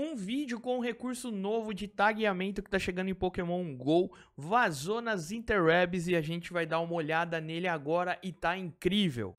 Um vídeo com um recurso novo de tagueamento que está chegando em Pokémon GO vazou nas interwebs e a gente vai dar uma olhada nele agora e tá incrível.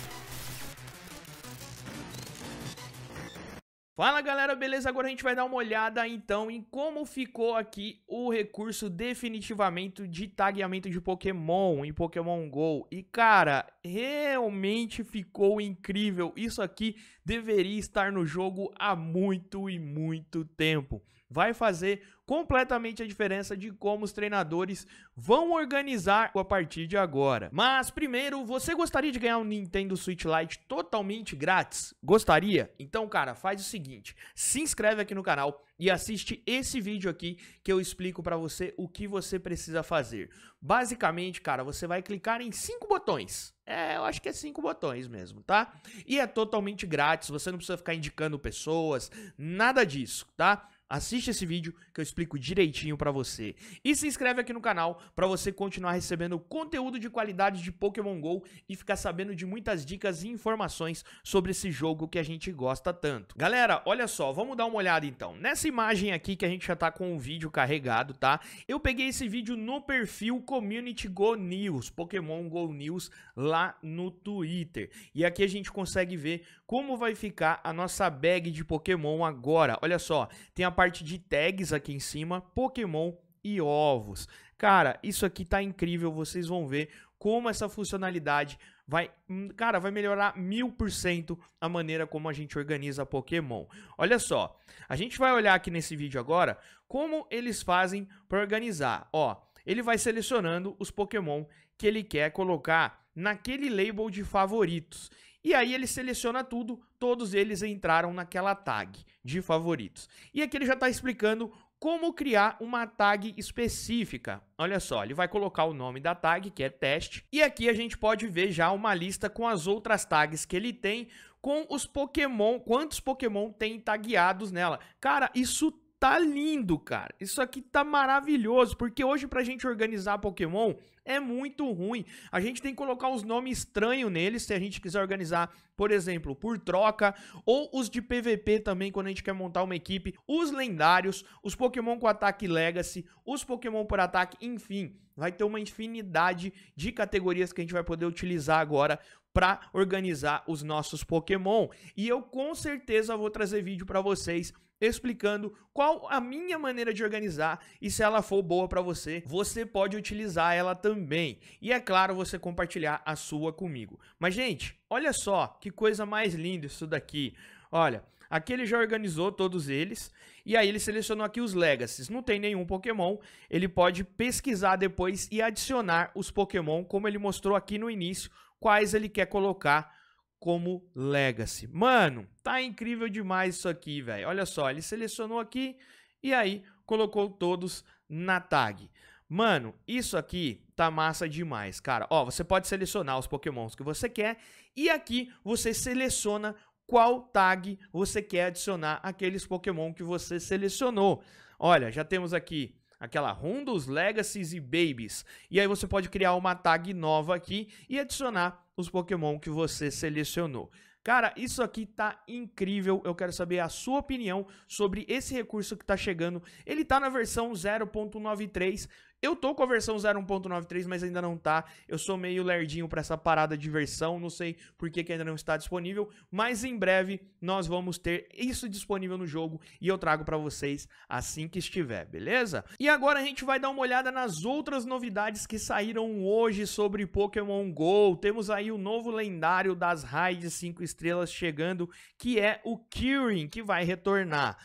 Fala galera, beleza? Agora a gente vai dar uma olhada então em como ficou aqui o recurso definitivamente de tagueamento de Pokémon em Pokémon GO. E cara, realmente ficou incrível. Isso aqui deveria estar no jogo há muito e muito tempo vai fazer completamente a diferença de como os treinadores vão organizar a partir de agora. Mas primeiro, você gostaria de ganhar um Nintendo Switch Lite totalmente grátis? Gostaria? Então, cara, faz o seguinte, se inscreve aqui no canal e assiste esse vídeo aqui que eu explico para você o que você precisa fazer. Basicamente, cara, você vai clicar em cinco botões. É, eu acho que é cinco botões mesmo, tá? E é totalmente grátis, você não precisa ficar indicando pessoas, nada disso, tá? Assiste esse vídeo que eu explico direitinho para você. E se inscreve aqui no canal para você continuar recebendo conteúdo de qualidade de Pokémon GO e ficar sabendo de muitas dicas e informações sobre esse jogo que a gente gosta tanto. Galera, olha só, vamos dar uma olhada então. Nessa imagem aqui que a gente já tá com o vídeo carregado, tá? Eu peguei esse vídeo no perfil Community Go News, Pokémon Go News, lá no Twitter. E aqui a gente consegue ver como vai ficar a nossa bag de Pokémon agora. Olha só, tem a parte de tags aqui em cima, Pokémon e ovos. Cara, isso aqui tá incrível, vocês vão ver como essa funcionalidade vai, hum, cara, vai melhorar mil por cento a maneira como a gente organiza Pokémon. Olha só, a gente vai olhar aqui nesse vídeo agora como eles fazem para organizar. Ó, ele vai selecionando os Pokémon que ele quer colocar naquele label de favoritos. E aí ele seleciona tudo todos eles entraram naquela tag de favoritos. E aqui ele já está explicando como criar uma tag específica. Olha só, ele vai colocar o nome da tag, que é teste, e aqui a gente pode ver já uma lista com as outras tags que ele tem, com os Pokémon, quantos Pokémon tem tagueados nela. Cara, isso tá lindo, cara. Isso aqui tá maravilhoso, porque hoje pra gente organizar Pokémon é muito ruim. A gente tem que colocar os nomes estranhos neles, se a gente quiser organizar, por exemplo, por troca, ou os de PVP também, quando a gente quer montar uma equipe, os lendários, os Pokémon com ataque Legacy, os Pokémon por ataque, enfim. Vai ter uma infinidade de categorias que a gente vai poder utilizar agora para organizar os nossos Pokémon. E eu com certeza vou trazer vídeo para vocês explicando qual a minha maneira de organizar e se ela for boa para você, você pode utilizar ela também. E é claro, você compartilhar a sua comigo. Mas gente, olha só que coisa mais linda isso daqui. Olha, aqui ele já organizou todos eles, e aí ele selecionou aqui os Legacies. Não tem nenhum Pokémon, ele pode pesquisar depois e adicionar os Pokémon, como ele mostrou aqui no início, quais ele quer colocar como legacy. Mano, tá incrível demais isso aqui, velho. Olha só, ele selecionou aqui e aí colocou todos na tag. Mano, isso aqui tá massa demais, cara. Ó, você pode selecionar os pokémons que você quer e aqui você seleciona qual tag você quer adicionar aqueles pokémon que você selecionou. Olha, já temos aqui aquela Rundos, Legacies e Babies. E aí você pode criar uma tag nova aqui e adicionar os Pokémon que você selecionou. Cara, isso aqui tá incrível. Eu quero saber a sua opinião sobre esse recurso que tá chegando. Ele tá na versão 0.93. Eu tô com a versão 0.93, mas ainda não tá. Eu sou meio lerdinho para essa parada de versão, não sei por que, que ainda não está disponível, mas em breve nós vamos ter isso disponível no jogo e eu trago para vocês assim que estiver, beleza? E agora a gente vai dar uma olhada nas outras novidades que saíram hoje sobre Pokémon GO. Temos aí o novo lendário das raids 5 estrelas chegando, que é o Kirin, que vai retornar.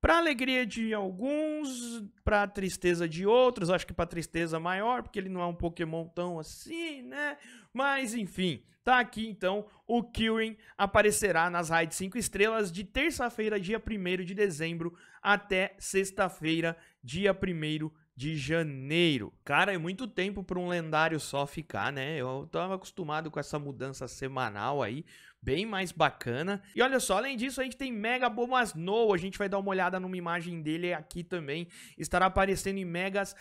Para alegria de alguns, para tristeza de outros, acho que para tristeza maior, porque ele não é um Pokémon tão assim, né? Mas enfim, tá aqui então o Kyurem aparecerá nas raids 5 estrelas de terça-feira, dia 1 de dezembro, até sexta-feira, dia 1 de janeiro. Cara, é muito tempo para um lendário só ficar, né? Eu tava acostumado com essa mudança semanal aí, bem mais bacana. E olha só, além disso, a gente tem Mega Bomas No, a gente vai dar uma olhada numa imagem dele aqui também. Estará aparecendo em Megas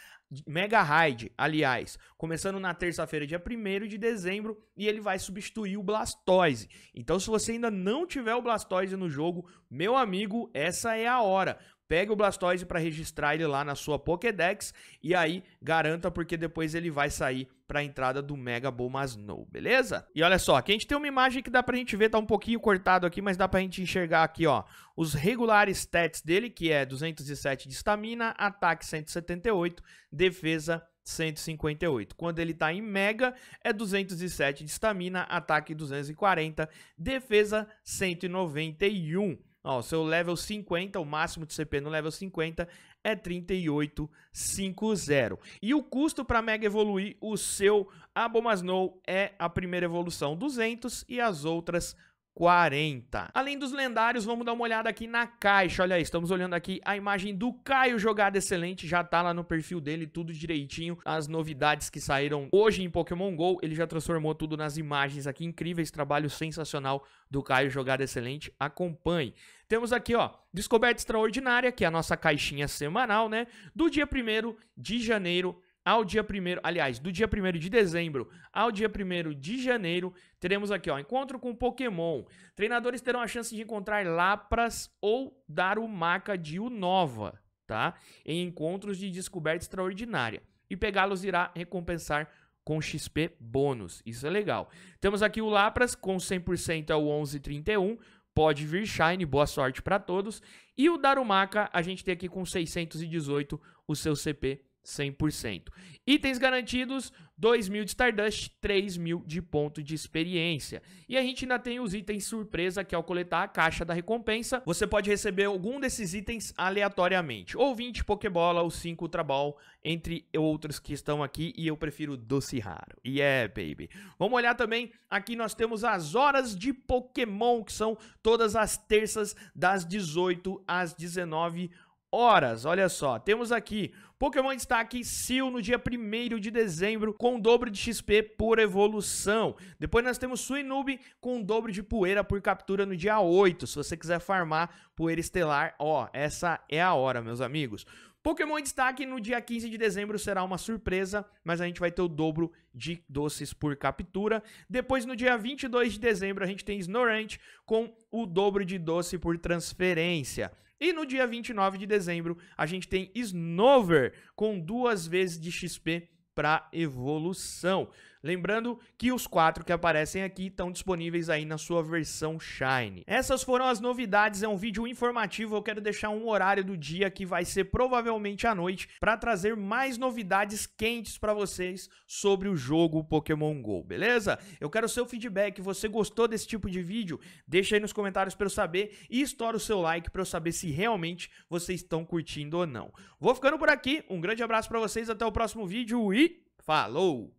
Mega Raid, aliás, começando na terça-feira, dia 1 de dezembro, e ele vai substituir o Blastoise. Então, se você ainda não tiver o Blastoise no jogo, meu amigo, essa é a hora. Pegue o Blastoise para registrar ele lá na sua Pokédex e aí garanta porque depois ele vai sair para a entrada do Mega Bulmasnow, beleza? E olha só, aqui a gente tem uma imagem que dá pra gente ver, tá um pouquinho cortado aqui, mas dá pra gente enxergar aqui, ó, os regulares stats dele, que é 207 de estamina, ataque 178, defesa 158. Quando ele tá em mega, é 207 de estamina, ataque 240, defesa 191. Ó, seu level 50, o máximo de CP no level 50 é 3850. E o custo para mega evoluir o seu Abomasnow é a primeira evolução 200 e as outras 200. 40. Além dos lendários, vamos dar uma olhada aqui na caixa. Olha aí, estamos olhando aqui a imagem do Caio, jogada excelente, já tá lá no perfil dele, tudo direitinho. As novidades que saíram hoje em Pokémon GO, ele já transformou tudo nas imagens aqui, incríveis, trabalho sensacional do Caio, jogada excelente, acompanhe. Temos aqui, ó, Descoberta Extraordinária, que é a nossa caixinha semanal, né, do dia 1 de janeiro ao dia 1 aliás, do dia 1 de dezembro ao dia 1 de janeiro, teremos aqui, ó, encontro com Pokémon. Treinadores terão a chance de encontrar Lapras ou Darumaka de Unova, tá? Em encontros de descoberta extraordinária. E pegá-los irá recompensar com XP bônus. Isso é legal. Temos aqui o Lapras com 100% ao 1131. Pode vir Shine, boa sorte para todos. E o Darumaka a gente tem aqui com 618 o seu CP 100%. Itens garantidos, 2 mil de Stardust, 3 mil de ponto de experiência. E a gente ainda tem os itens surpresa, que ao é coletar a caixa da recompensa, você pode receber algum desses itens aleatoriamente. Ou 20 Pokébola, ou 5 Ultra Ball, entre outros que estão aqui, e eu prefiro Doce Raro. E yeah, é, baby. Vamos olhar também, aqui nós temos as horas de Pokémon, que são todas as terças das 18 às 19 horas. Olha só, temos aqui Pokémon Destaque Sil no dia 1 de dezembro com o dobro de XP por evolução. Depois nós temos Suinube com o dobro de poeira por captura no dia 8. Se você quiser farmar poeira estelar, ó, essa é a hora, meus amigos. Pokémon Destaque no dia 15 de dezembro será uma surpresa, mas a gente vai ter o dobro de doces por captura. Depois, no dia 22 de dezembro, a gente tem Snorant com o dobro de doce por transferência. E no dia 29 de dezembro, a gente tem Snover com duas vezes de XP para evolução. Lembrando que os quatro que aparecem aqui estão disponíveis aí na sua versão Shine. Essas foram as novidades, é um vídeo informativo, eu quero deixar um horário do dia que vai ser provavelmente à noite para trazer mais novidades quentes para vocês sobre o jogo Pokémon GO, beleza? Eu quero seu feedback, você gostou desse tipo de vídeo? Deixa aí nos comentários para eu saber e estoura o seu like para eu saber se realmente vocês estão curtindo ou não. Vou ficando por aqui, um grande abraço para vocês, até o próximo vídeo e falou!